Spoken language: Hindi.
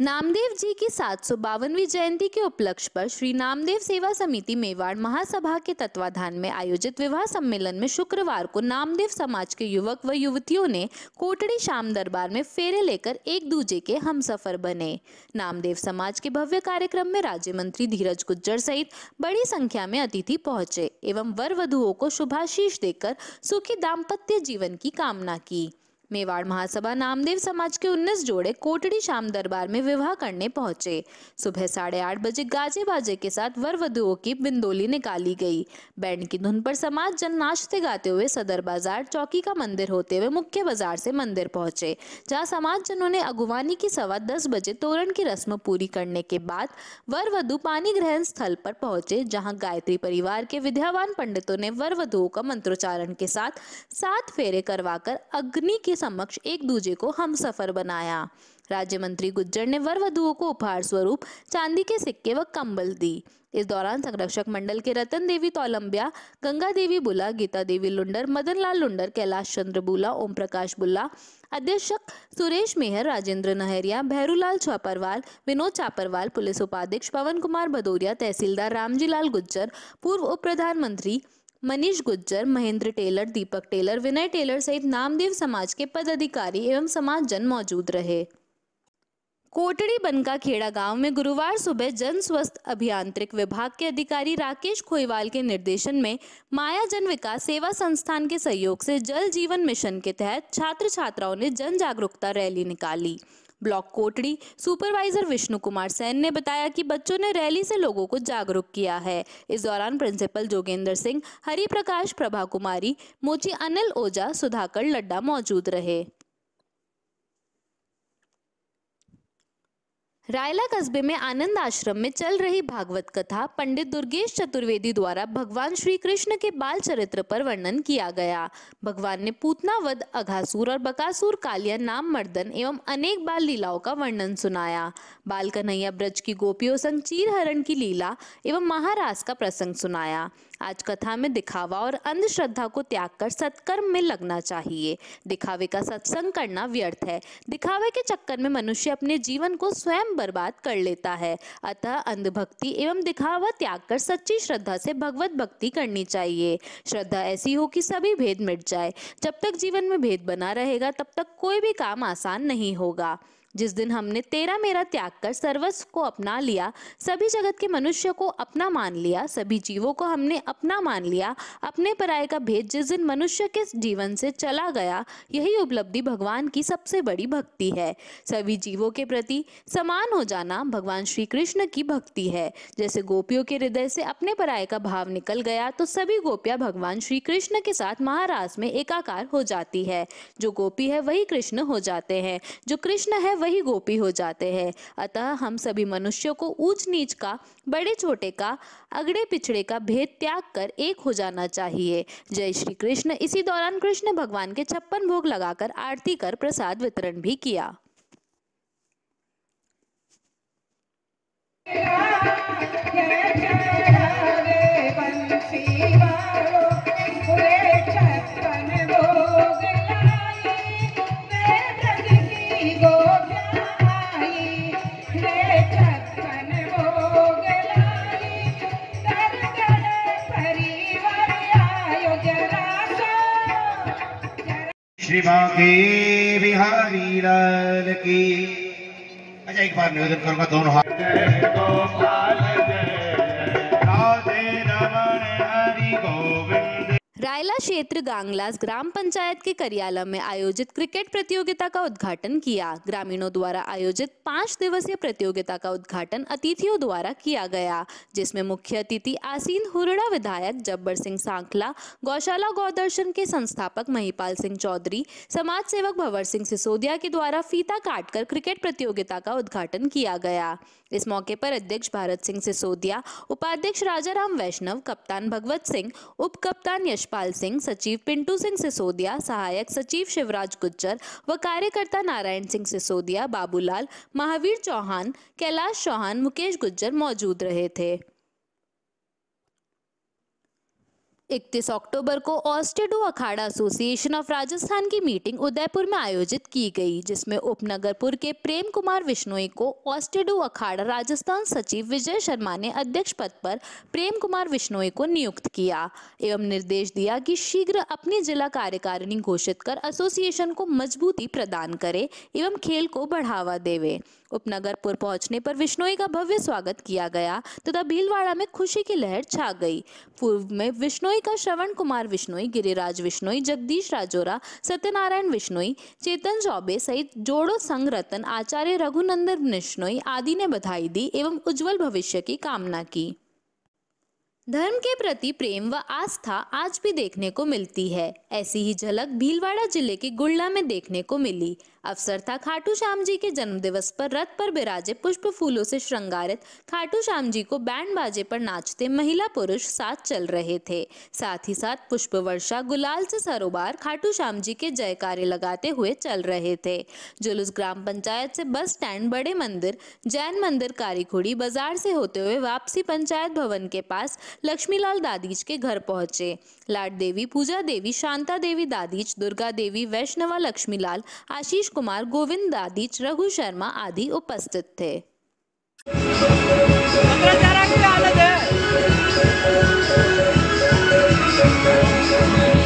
नामदेव जी की सात जयंती के उपलक्ष्य पर श्री नामदेव सेवा समिति मेवाड़ महासभा के तत्वाधान में आयोजित विवाह सम्मेलन में शुक्रवार को नामदेव समाज के युवक व युवतियों ने कोटड़ी शाम दरबार में फेरे लेकर एक दूजे के हम सफर बने नामदेव समाज के भव्य कार्यक्रम में राज्य मंत्री धीरज गुज्जर सहित बड़ी संख्या में अतिथि पहुंचे एवं वर वधुओं को शुभाशीष देकर सुखी दाम्पत्य जीवन की कामना की मेवाड़ महासभा नामदेव समाज के 19 जोड़े कोटड़ी शाम दरबार में विवाह करने पहुंचे सुबह साढ़े आठ बजे गाजे बाजे के साथ वर वधुओं की बिंदोली निकाली गई बैंड की धुन पर समाज जन नाचते गाते हुए सदर बाजार चौकी का मंदिर होते हुए मुख्य बाजार से मंदिर पहुंचे जहाँ समाज जनों ने अगुवानी की सवा दस बजे तोरण की रस्म पूरी करने के बाद वर वधु पानी ग्रहण स्थल पर पहुंचे जहाँ गायत्री परिवार के विद्यावान पंडितों ने वर वधुओं का मंत्रोच्चारण के साथ सात फेरे करवाकर अग्नि की समक्ष एक दूजे को हम सफर बनाया राज्य मंत्री गुज्जर ने वर वधुओं को उपहार स्वरूप चांदी के सिक्के व कंबल दी इस दौरान संरक्षक मंडल के रतन देवी तौलम्बिया गंगा देवी बुला गीता देवी लुंडर मदन लाल लुंडर कैलाश चंद्र बुला ओम प्रकाश बुला अध्यक्षक सुरेश मेहर राजेंद्र नहरिया भैरूलाल छापरवाल विनोद छापरवाल पुलिस उपाध्यक्ष पवन कुमार भदौरिया तहसीलदार रामजी लाल गुज्जर पूर्व उप प्रधानमंत्री मनीष गुज्जर महेंद्र टेलर दीपक टेलर विनय टेलर सहित नामदेव समाज के पदाधिकारी एवं समाज जन मौजूद रहे कोटड़ी बनका खेड़ा गांव में गुरुवार सुबह जन स्वस्थ अभियांत्रिक विभाग के अधिकारी राकेश खोईवाल के निर्देशन में माया जन विकास सेवा संस्थान के सहयोग से जल जीवन मिशन के तहत छात्र छात्राओं ने जन जागरूकता रैली निकाली ब्लॉक कोटड़ी सुपरवाइजर विष्णु कुमार सैन ने बताया कि बच्चों ने रैली से लोगों को जागरूक किया है इस दौरान प्रिंसिपल जोगेंद्र सिंह हरिप्रकाश प्रभा कुमारी मोची अनिल ओझा सुधाकर लड्डा मौजूद रहे रायला कस्बे में आनंद आश्रम में चल रही भागवत कथा पंडित दुर्गेश चतुर्वेदी द्वारा भगवान श्री कृष्ण के बाल चरित्र पर वर्णन किया गया भगवान ने पूतना वध अघासुर और बकासुर कालिया नाम मर्दन एवं अनेक बाल लीलाओं का वर्णन सुनाया बाल कन्हैया ब्रज की गोपियों संग चीर हरण की लीला एवं महारास का प्रसंग सुनाया आज कथा में दिखावा और अंधश्रद्धा को त्याग कर सत्कर्म में लगना चाहिए दिखावे का सत्संग करना व्यर्थ है दिखावे के चक्कर में मनुष्य अपने जीवन को स्वयं बर्बाद कर लेता है अतः अंधभक्ति एवं दिखावा त्याग कर सच्ची श्रद्धा से भगवत भक्ति करनी चाहिए श्रद्धा ऐसी हो कि सभी भेद मिट जाए जब तक जीवन में भेद बना रहेगा तब तक कोई भी काम आसान नहीं होगा जिस दिन हमने तेरा मेरा त्याग कर सर्वस्व को अपना लिया सभी जगत के मनुष्य को अपना मान लिया सभी जीवों को हमने अपना मान लिया अपने पराय का भेद जिस दिन मनुष्य के जीवन से चला गया यही उपलब्धि भगवान की सबसे बड़ी भक्ति है सभी जीवों के प्रति समान हो जाना भगवान श्री कृष्ण की भक्ति है जैसे गोपियों के हृदय से अपने पराय का भाव निकल गया तो सभी गोपियाँ भगवान श्री कृष्ण के साथ महाराज में एकाकार हो जाती है जो गोपी है वही कृष्ण हो जाते हैं जो कृष्ण है वही गोपी हो जाते हैं अतः हम सभी मनुष्यों को ऊंच नीच का बड़े छोटे का अगड़े पिछड़े का भेद त्याग कर एक हो जाना चाहिए जय श्री कृष्ण इसी दौरान कृष्ण भगवान के छप्पन भोग लगाकर आरती कर प्रसाद वितरण भी किया yeah, yeah, yeah, yeah Shri बागे बिहारी लाल की अच्छा एक बार निवेदन करूंगा दोनों हाथ राधे रमन हरि गोपाल रायला क्षेत्र गांगलास ग्राम पंचायत के कार्यालय में आयोजित क्रिकेट प्रतियोगिता का उद्घाटन किया ग्रामीणों द्वारा आयोजित पांच दिवसीय प्रतियोगिता का उद्घाटन अतिथियों द्वारा किया गया जिसमें मुख्य अतिथि आसीन हुरड़ा विधायक जब्बर सिंह सांखला गौशाला गौदर्शन के संस्थापक महिपाल सिंह चौधरी समाज सेवक भंवर सिंह सिसोदिया के द्वारा फीता काटकर क्रिकेट प्रतियोगिता का उद्घाटन किया गया इस मौके पर अध्यक्ष भारत सिंह सिसोदिया उपाध्यक्ष राम वैष्णव कप्तान भगवत सिंह उप कप्तान यशपाल शिवपाल सिंह सचिव पिंटू सिंह सिसोदिया सहायक सचिव शिवराज गुज्जर व कार्यकर्ता नारायण सिंह सिसोदिया बाबूलाल महावीर चौहान कैलाश चौहान मुकेश गुज्जर मौजूद रहे थे इकतीस अक्टूबर को ऑस्टेडो अखाड़ा एसोसिएशन ऑफ राजस्थान की मीटिंग उदयपुर में आयोजित की गई जिसमें उपनगरपुर के प्रेम कुमार विश्नोई को ऑस्टेडो अखाड़ा राजस्थान सचिव विजय शर्मा ने अध्यक्ष पद पर प्रेम कुमार विश्नोई को नियुक्त किया एवं निर्देश दिया कि शीघ्र अपनी जिला कार्यकारिणी घोषित कर एसोसिएशन को मजबूती प्रदान करे एवं खेल को बढ़ावा देवे उपनगरपुर पहुंचने पर विश्नोई का भव्य स्वागत किया गया तथा भीलवाड़ा में खुशी की लहर छा गई पूर्व में विश्नोई विश्नोई का श्रवण कुमार विश्नोई गिरिराज विश्नोई जगदीश राजोरा सत्यनारायण विश्नोई चेतन चौबे सहित जोड़ो संघ रतन आचार्य रघुनंदन विश्नोई आदि ने बधाई दी एवं उज्जवल भविष्य की कामना की धर्म के प्रति प्रेम व आस्था आज भी देखने को मिलती है ऐसी ही झलक भीलवाड़ा जिले के गुड़ला में देखने को मिली अवसर था खाटू श्याम जी के जन्म दिवस पर रथ पर बिराजे पुष्प फूलों से श्रृंगारित खाटू श्याम जी को बैंड बाजे पर नाचते महिला पुरुष साथ चल रहे थे साथ ही साथ पुष्प वर्षा गुलाल से सरोबार खाटू श्याम जी के जयकारे लगाते हुए चल रहे थे जुलूस ग्राम पंचायत से बस स्टैंड बड़े मंदिर जैन मंदिर कारीखुड़ी बाजार से होते हुए वापसी पंचायत भवन के पास लक्ष्मीलाल दादीज के घर पहुंचे लाड देवी पूजा देवी शांता देवी दादीज दुर्गा देवी वैष्णवा लक्ष्मीलाल आशीष कुमार गोविंद दादीच रघु शर्मा आदि उपस्थित थे